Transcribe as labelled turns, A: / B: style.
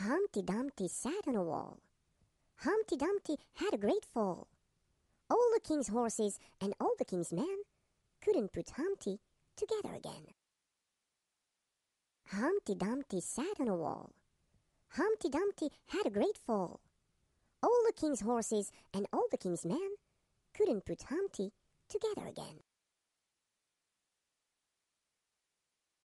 A: Humpty Dumpty sat on a wall. Humpty Dumpty had a great fall. All the king's horses and all the king's men couldn't put Humpty together again. Humpty Dumpty sat on a wall. Humpty Dumpty had a great fall. All the king's horses and all the king's men couldn't put Humpty together again.